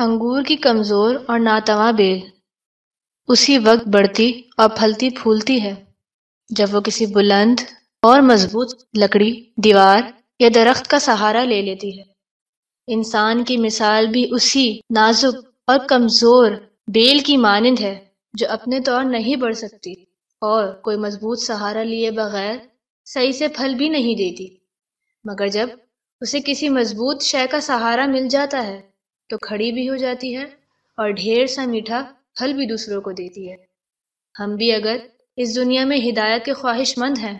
अंगूर की कमज़ोर और नातवा बेल उसी वक्त बढ़ती और फलती फूलती है जब वो किसी बुलंद और मजबूत लकड़ी दीवार या दरख्त का सहारा ले लेती है इंसान की मिसाल भी उसी नाजुक और कमज़ोर बेल की मानंद है जो अपने तौर नहीं बढ़ सकती और कोई मजबूत सहारा लिए बगैर सही से फल भी नहीं देती मगर जब उसे किसी मजबूत शय का सहारा मिल जाता है तो खड़ी भी हो जाती है और ढेर सा मीठा फल भी दूसरों को देती है हम भी अगर इस दुनिया में हिदायत के ख्वाहिशमंद हैं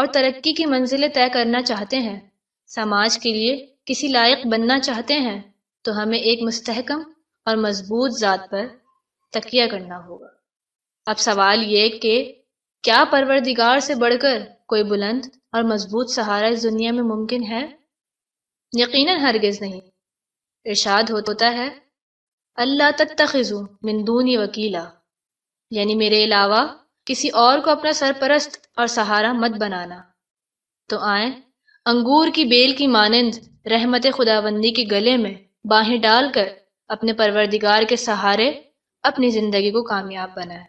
और तरक्की की मंजिलें तय करना चाहते हैं समाज के लिए किसी लायक बनना चाहते हैं तो हमें एक मुस्तहकम और मजबूत ज़ात पर तकिया करना होगा अब सवाल ये कि क्या परवरदिगार से बढ़कर कोई बुलंद और मजबूत सहारा इस दुनिया में मुमकिन है यकीनन हरगिज़ नहीं इरशाद होता है अल्लाह तत्तखिजु मिंदूनी वकीला यानी मेरे अलावा किसी और को अपना सरपरस्त और सहारा मत बनाना तो आए अंगूर की बेल की मानंद रहमत खुदाबंदी के गले में बाहें डालकर अपने परवरदिगार के सहारे अपनी ज़िंदगी को कामयाब बनाए